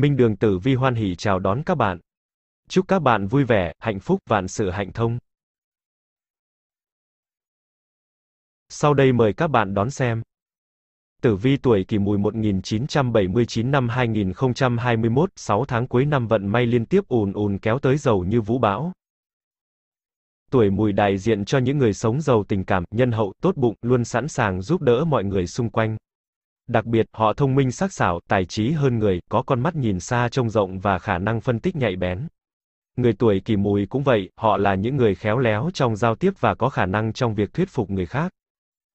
Minh Đường Tử Vi hoan hỉ chào đón các bạn. Chúc các bạn vui vẻ, hạnh phúc, vạn sự hạnh thông. Sau đây mời các bạn đón xem. Tử vi tuổi kỷ mùi 1979 năm 2021, 6 tháng cuối năm vận may liên tiếp ùn ùn kéo tới giàu như vũ bão. Tuổi mùi đại diện cho những người sống giàu tình cảm, nhân hậu, tốt bụng, luôn sẵn sàng giúp đỡ mọi người xung quanh. Đặc biệt, họ thông minh sắc sảo, tài trí hơn người, có con mắt nhìn xa trông rộng và khả năng phân tích nhạy bén. Người tuổi kỷ mùi cũng vậy, họ là những người khéo léo trong giao tiếp và có khả năng trong việc thuyết phục người khác.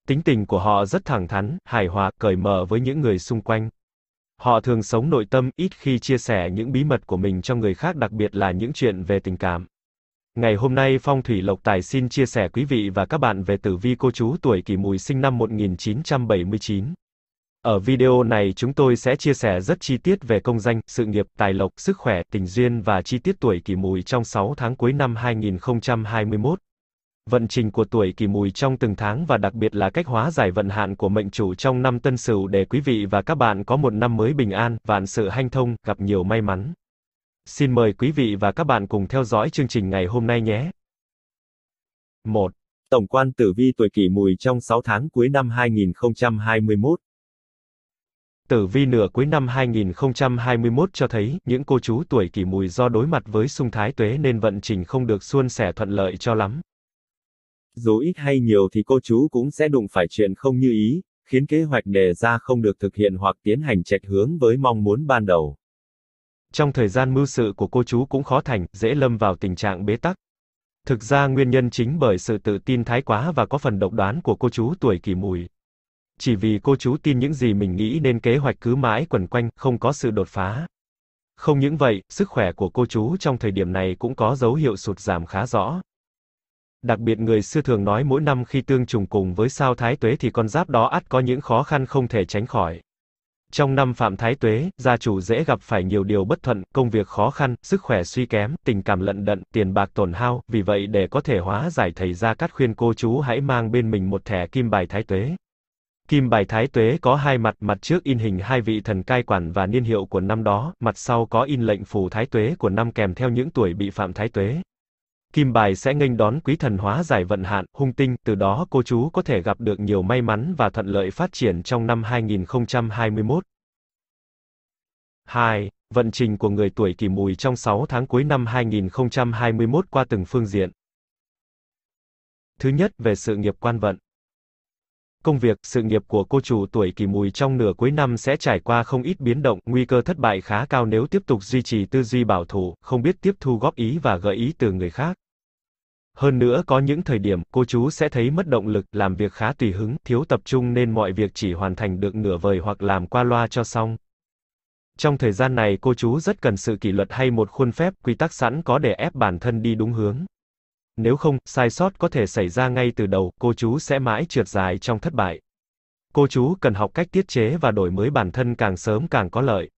Tính tình của họ rất thẳng thắn, hài hòa, cởi mở với những người xung quanh. Họ thường sống nội tâm, ít khi chia sẻ những bí mật của mình cho người khác đặc biệt là những chuyện về tình cảm. Ngày hôm nay Phong Thủy Lộc Tài xin chia sẻ quý vị và các bạn về tử vi cô chú tuổi kỷ mùi sinh năm 1979. Ở video này chúng tôi sẽ chia sẻ rất chi tiết về công danh, sự nghiệp, tài lộc, sức khỏe, tình duyên và chi tiết tuổi kỷ mùi trong 6 tháng cuối năm 2021. Vận trình của tuổi kỷ mùi trong từng tháng và đặc biệt là cách hóa giải vận hạn của mệnh chủ trong năm tân sửu để quý vị và các bạn có một năm mới bình an, vạn sự hanh thông, gặp nhiều may mắn. Xin mời quý vị và các bạn cùng theo dõi chương trình ngày hôm nay nhé. 1. Tổng quan tử vi tuổi kỷ mùi trong 6 tháng cuối năm 2021 Tử vi nửa cuối năm 2021 cho thấy, những cô chú tuổi kỷ mùi do đối mặt với xung thái tuế nên vận trình không được suôn sẻ thuận lợi cho lắm. Dù ít hay nhiều thì cô chú cũng sẽ đụng phải chuyện không như ý, khiến kế hoạch đề ra không được thực hiện hoặc tiến hành chệch hướng với mong muốn ban đầu. Trong thời gian mưu sự của cô chú cũng khó thành, dễ lâm vào tình trạng bế tắc. Thực ra nguyên nhân chính bởi sự tự tin thái quá và có phần độc đoán của cô chú tuổi kỷ mùi chỉ vì cô chú tin những gì mình nghĩ nên kế hoạch cứ mãi quẩn quanh, không có sự đột phá. Không những vậy, sức khỏe của cô chú trong thời điểm này cũng có dấu hiệu sụt giảm khá rõ. Đặc biệt người xưa thường nói mỗi năm khi tương trùng cùng với sao thái tuế thì con giáp đó ắt có những khó khăn không thể tránh khỏi. Trong năm phạm thái tuế, gia chủ dễ gặp phải nhiều điều bất thuận, công việc khó khăn, sức khỏe suy kém, tình cảm lận đận, tiền bạc tổn hao, vì vậy để có thể hóa giải thầy gia cát khuyên cô chú hãy mang bên mình một thẻ kim bài thái tuế. Kim bài thái tuế có hai mặt, mặt trước in hình hai vị thần cai quản và niên hiệu của năm đó, mặt sau có in lệnh phù thái tuế của năm kèm theo những tuổi bị phạm thái tuế. Kim bài sẽ nghênh đón quý thần hóa giải vận hạn, hung tinh, từ đó cô chú có thể gặp được nhiều may mắn và thuận lợi phát triển trong năm 2021. 2. Vận trình của người tuổi kỷ mùi trong 6 tháng cuối năm 2021 qua từng phương diện. Thứ nhất, về sự nghiệp quan vận. Công việc, sự nghiệp của cô chủ tuổi kỷ mùi trong nửa cuối năm sẽ trải qua không ít biến động, nguy cơ thất bại khá cao nếu tiếp tục duy trì tư duy bảo thủ, không biết tiếp thu góp ý và gợi ý từ người khác. Hơn nữa có những thời điểm, cô chú sẽ thấy mất động lực, làm việc khá tùy hứng, thiếu tập trung nên mọi việc chỉ hoàn thành được nửa vời hoặc làm qua loa cho xong. Trong thời gian này cô chú rất cần sự kỷ luật hay một khuôn phép, quy tắc sẵn có để ép bản thân đi đúng hướng. Nếu không, sai sót có thể xảy ra ngay từ đầu, cô chú sẽ mãi trượt dài trong thất bại. Cô chú cần học cách tiết chế và đổi mới bản thân càng sớm càng có lợi.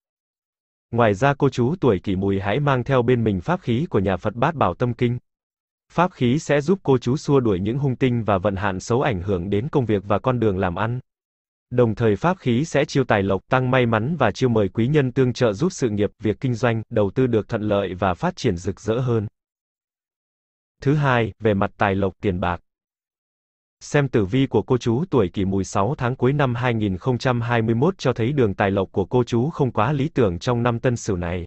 Ngoài ra cô chú tuổi kỷ mùi hãy mang theo bên mình pháp khí của nhà Phật Bát Bảo Tâm Kinh. Pháp khí sẽ giúp cô chú xua đuổi những hung tinh và vận hạn xấu ảnh hưởng đến công việc và con đường làm ăn. Đồng thời pháp khí sẽ chiêu tài lộc, tăng may mắn và chiêu mời quý nhân tương trợ giúp sự nghiệp, việc kinh doanh, đầu tư được thuận lợi và phát triển rực rỡ hơn. Thứ hai, về mặt tài lộc tiền bạc. Xem tử vi của cô chú tuổi kỷ mùi 6 tháng cuối năm 2021 cho thấy đường tài lộc của cô chú không quá lý tưởng trong năm tân sửu này.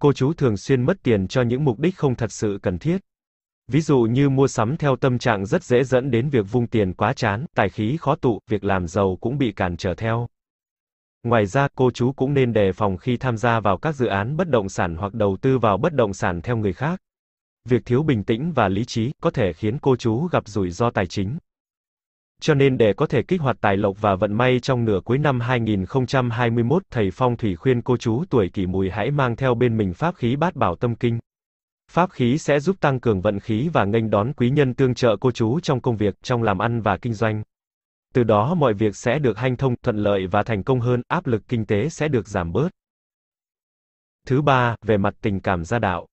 Cô chú thường xuyên mất tiền cho những mục đích không thật sự cần thiết. Ví dụ như mua sắm theo tâm trạng rất dễ dẫn đến việc vung tiền quá chán, tài khí khó tụ, việc làm giàu cũng bị cản trở theo. Ngoài ra, cô chú cũng nên đề phòng khi tham gia vào các dự án bất động sản hoặc đầu tư vào bất động sản theo người khác việc thiếu bình tĩnh và lý trí có thể khiến cô chú gặp rủi ro tài chính. Cho nên để có thể kích hoạt tài lộc và vận may trong nửa cuối năm 2021, thầy Phong Thủy khuyên cô chú tuổi kỷ mùi hãy mang theo bên mình pháp khí bát bảo tâm kinh. Pháp khí sẽ giúp tăng cường vận khí và nghênh đón quý nhân tương trợ cô chú trong công việc, trong làm ăn và kinh doanh. Từ đó mọi việc sẽ được hanh thông, thuận lợi và thành công hơn, áp lực kinh tế sẽ được giảm bớt. Thứ ba, về mặt tình cảm gia đạo.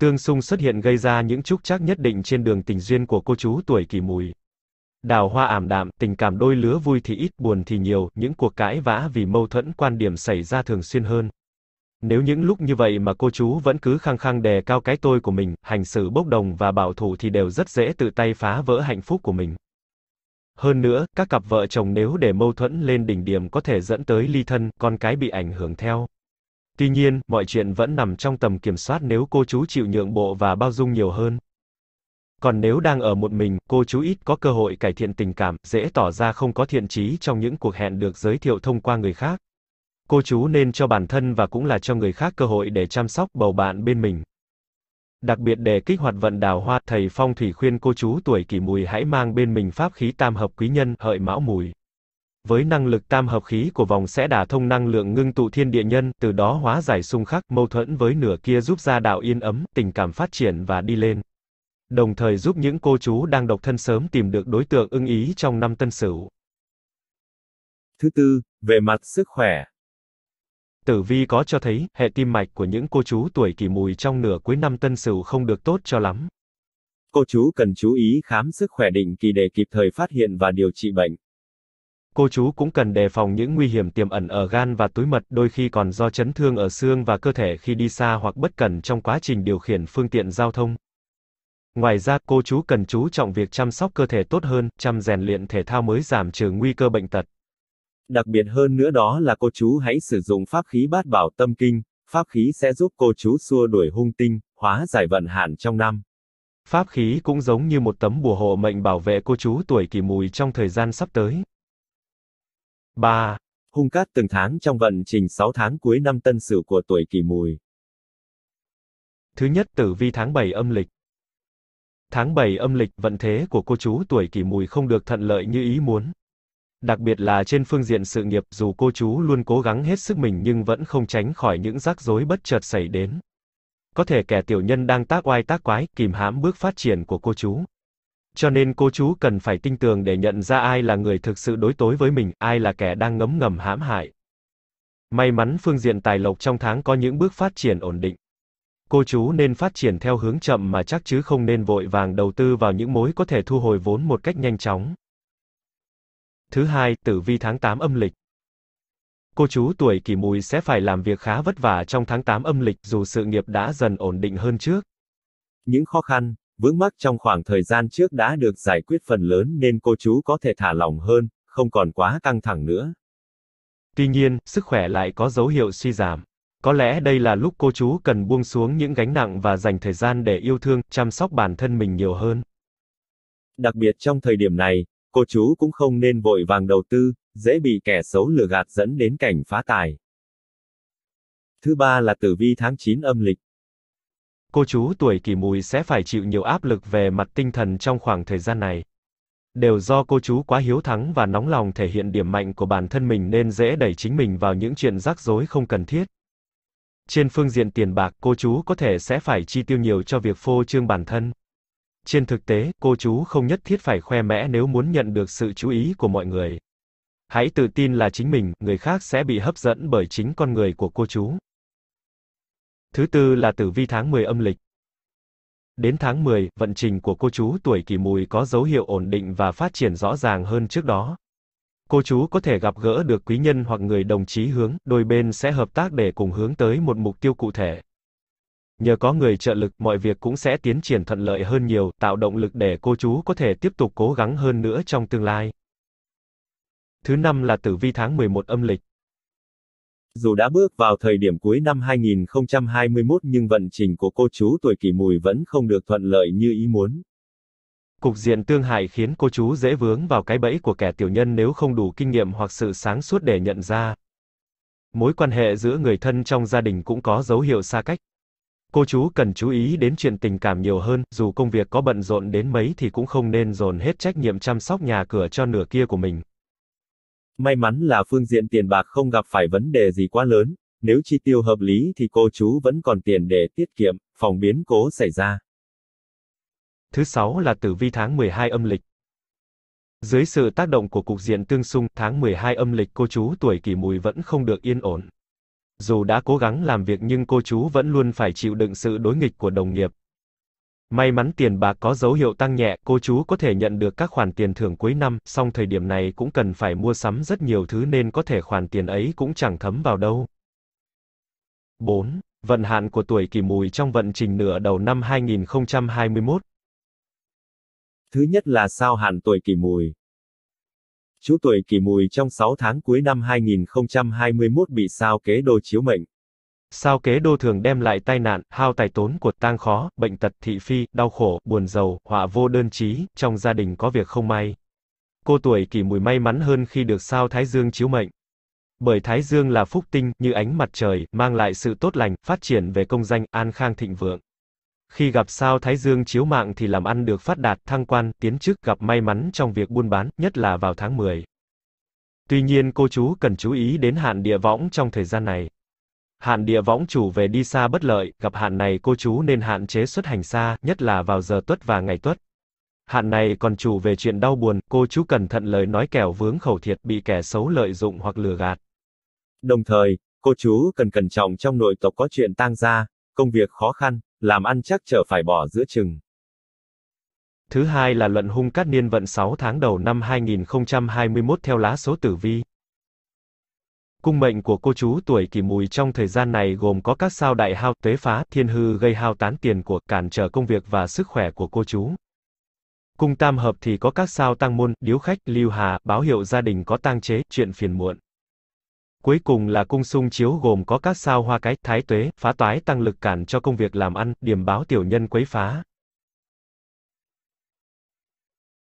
Tương xung xuất hiện gây ra những trúc trắc nhất định trên đường tình duyên của cô chú tuổi kỷ mùi. Đào hoa ảm đạm, tình cảm đôi lứa vui thì ít, buồn thì nhiều, những cuộc cãi vã vì mâu thuẫn quan điểm xảy ra thường xuyên hơn. Nếu những lúc như vậy mà cô chú vẫn cứ khăng khăng đề cao cái tôi của mình, hành xử bốc đồng và bảo thủ thì đều rất dễ tự tay phá vỡ hạnh phúc của mình. Hơn nữa, các cặp vợ chồng nếu để mâu thuẫn lên đỉnh điểm có thể dẫn tới ly thân, con cái bị ảnh hưởng theo. Tuy nhiên, mọi chuyện vẫn nằm trong tầm kiểm soát nếu cô chú chịu nhượng bộ và bao dung nhiều hơn. Còn nếu đang ở một mình, cô chú ít có cơ hội cải thiện tình cảm, dễ tỏ ra không có thiện chí trong những cuộc hẹn được giới thiệu thông qua người khác. Cô chú nên cho bản thân và cũng là cho người khác cơ hội để chăm sóc bầu bạn bên mình. Đặc biệt để kích hoạt vận đào hoa, thầy phong thủy khuyên cô chú tuổi kỷ mùi hãy mang bên mình pháp khí tam hợp quý nhân, hợi mão mùi với năng lực tam hợp khí của vòng sẽ đả thông năng lượng ngưng tụ thiên địa nhân, từ đó hóa giải xung khắc, mâu thuẫn với nửa kia giúp gia đạo yên ấm, tình cảm phát triển và đi lên. Đồng thời giúp những cô chú đang độc thân sớm tìm được đối tượng ưng ý trong năm tân sửu. Thứ tư, về mặt sức khỏe. Tử vi có cho thấy, hệ tim mạch của những cô chú tuổi kỷ mùi trong nửa cuối năm tân sửu không được tốt cho lắm. Cô chú cần chú ý khám sức khỏe định kỳ để kịp thời phát hiện và điều trị bệnh cô chú cũng cần đề phòng những nguy hiểm tiềm ẩn ở gan và túi mật đôi khi còn do chấn thương ở xương và cơ thể khi đi xa hoặc bất cẩn trong quá trình điều khiển phương tiện giao thông. Ngoài ra, cô chú cần chú trọng việc chăm sóc cơ thể tốt hơn, chăm rèn luyện thể thao mới giảm trừ nguy cơ bệnh tật. Đặc biệt hơn nữa đó là cô chú hãy sử dụng pháp khí bát bảo tâm kinh, pháp khí sẽ giúp cô chú xua đuổi hung tinh, hóa giải vận hạn trong năm. Pháp khí cũng giống như một tấm bùa hộ mệnh bảo vệ cô chú tuổi kỷ mùi trong thời gian sắp tới. 3. Hung cát từng tháng trong vận trình 6 tháng cuối năm tân sửu của tuổi kỷ mùi. Thứ nhất tử vi tháng 7 âm lịch. Tháng 7 âm lịch vận thế của cô chú tuổi kỷ mùi không được thuận lợi như ý muốn. Đặc biệt là trên phương diện sự nghiệp, dù cô chú luôn cố gắng hết sức mình nhưng vẫn không tránh khỏi những rắc rối bất chợt xảy đến. Có thể kẻ tiểu nhân đang tác oai tác quái, kìm hãm bước phát triển của cô chú. Cho nên cô chú cần phải tinh tường để nhận ra ai là người thực sự đối tối với mình, ai là kẻ đang ngấm ngầm hãm hại. May mắn phương diện tài lộc trong tháng có những bước phát triển ổn định. Cô chú nên phát triển theo hướng chậm mà chắc chứ không nên vội vàng đầu tư vào những mối có thể thu hồi vốn một cách nhanh chóng. Thứ hai, tử vi tháng 8 âm lịch. Cô chú tuổi kỷ mùi sẽ phải làm việc khá vất vả trong tháng 8 âm lịch dù sự nghiệp đã dần ổn định hơn trước. Những khó khăn, vướng mắc trong khoảng thời gian trước đã được giải quyết phần lớn nên cô chú có thể thả lỏng hơn, không còn quá căng thẳng nữa. Tuy nhiên, sức khỏe lại có dấu hiệu suy giảm. Có lẽ đây là lúc cô chú cần buông xuống những gánh nặng và dành thời gian để yêu thương, chăm sóc bản thân mình nhiều hơn. Đặc biệt trong thời điểm này, cô chú cũng không nên vội vàng đầu tư, dễ bị kẻ xấu lừa gạt dẫn đến cảnh phá tài. Thứ ba là tử vi tháng 9 âm lịch cô chú tuổi kỷ mùi sẽ phải chịu nhiều áp lực về mặt tinh thần trong khoảng thời gian này. Đều do cô chú quá hiếu thắng và nóng lòng thể hiện điểm mạnh của bản thân mình nên dễ đẩy chính mình vào những chuyện rắc rối không cần thiết. Trên phương diện tiền bạc, cô chú có thể sẽ phải chi tiêu nhiều cho việc phô trương bản thân. Trên thực tế, cô chú không nhất thiết phải khoe mẽ nếu muốn nhận được sự chú ý của mọi người. Hãy tự tin là chính mình, người khác sẽ bị hấp dẫn bởi chính con người của cô chú. Thứ tư là tử vi tháng 10 âm lịch. Đến tháng 10, vận trình của cô chú tuổi kỷ mùi có dấu hiệu ổn định và phát triển rõ ràng hơn trước đó. Cô chú có thể gặp gỡ được quý nhân hoặc người đồng chí hướng, đôi bên sẽ hợp tác để cùng hướng tới một mục tiêu cụ thể. Nhờ có người trợ lực, mọi việc cũng sẽ tiến triển thuận lợi hơn nhiều, tạo động lực để cô chú có thể tiếp tục cố gắng hơn nữa trong tương lai. Thứ năm là tử vi tháng 11 âm lịch. Dù đã bước vào thời điểm cuối năm 2021 nhưng vận trình của cô chú tuổi kỷ mùi vẫn không được thuận lợi như ý muốn. Cục diện tương hại khiến cô chú dễ vướng vào cái bẫy của kẻ tiểu nhân nếu không đủ kinh nghiệm hoặc sự sáng suốt để nhận ra. Mối quan hệ giữa người thân trong gia đình cũng có dấu hiệu xa cách. Cô chú cần chú ý đến chuyện tình cảm nhiều hơn, dù công việc có bận rộn đến mấy thì cũng không nên dồn hết trách nhiệm chăm sóc nhà cửa cho nửa kia của mình. May mắn là phương diện tiền bạc không gặp phải vấn đề gì quá lớn, nếu chi tiêu hợp lý thì cô chú vẫn còn tiền để tiết kiệm, phòng biến cố xảy ra. Thứ sáu là tử vi tháng 12 âm lịch. Dưới sự tác động của cục diện tương xung, tháng 12 âm lịch cô chú tuổi kỷ mùi vẫn không được yên ổn. Dù đã cố gắng làm việc nhưng cô chú vẫn luôn phải chịu đựng sự đối nghịch của đồng nghiệp, May mắn tiền bạc có dấu hiệu tăng nhẹ, cô chú có thể nhận được các khoản tiền thưởng cuối năm, song thời điểm này cũng cần phải mua sắm rất nhiều thứ nên có thể khoản tiền ấy cũng chẳng thấm vào đâu. 4. Vận hạn của tuổi kỷ mùi trong vận trình nửa đầu năm 2021. Thứ nhất là sao hạn tuổi kỷ mùi. Chú tuổi kỷ mùi trong 6 tháng cuối năm 2021 bị sao kế đô chiếu mệnh, Sao kế đô thường đem lại tai nạn, hao tài tốn của tang khó, bệnh tật, thị phi, đau khổ, buồn giàu, họa vô đơn chí, trong gia đình có việc không may. Cô tuổi kỷ mùi may mắn hơn khi được sao Thái Dương chiếu mệnh. Bởi Thái Dương là phúc tinh, như ánh mặt trời, mang lại sự tốt lành, phát triển về công danh, an khang thịnh vượng. Khi gặp sao Thái Dương chiếu mạng thì làm ăn được phát đạt, thăng quan, tiến chức, gặp may mắn trong việc buôn bán, nhất là vào tháng 10. Tuy nhiên cô chú cần chú ý đến hạn địa võng trong thời gian này. Hạn địa võng chủ về đi xa bất lợi, gặp hạn này cô chú nên hạn chế xuất hành xa, nhất là vào giờ tuất và ngày tuất. Hạn này còn chủ về chuyện đau buồn, cô chú cẩn thận lời nói kẻo vướng khẩu thiệt bị kẻ xấu lợi dụng hoặc lừa gạt. Đồng thời, cô chú cần cẩn trọng trong nội tộc có chuyện tang gia, công việc khó khăn, làm ăn chắc trở phải bỏ giữa chừng. Thứ hai là luận hung cát niên vận 6 tháng đầu năm 2021 theo lá số tử vi. Cung mệnh của cô chú tuổi kỷ mùi trong thời gian này gồm có các sao đại hao, tế phá, thiên hư gây hao tán tiền của, cản trở công việc và sức khỏe của cô chú. Cung tam hợp thì có các sao tăng môn, điếu khách, lưu hà, báo hiệu gia đình có tang chế, chuyện phiền muộn. Cuối cùng là cung sung chiếu gồm có các sao hoa cái, thái tuế, phá toái tăng lực cản cho công việc làm ăn, điểm báo tiểu nhân quấy phá.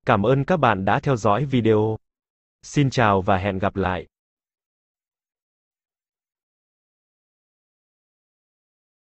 Cảm ơn các bạn đã theo dõi video. Xin chào và hẹn gặp lại.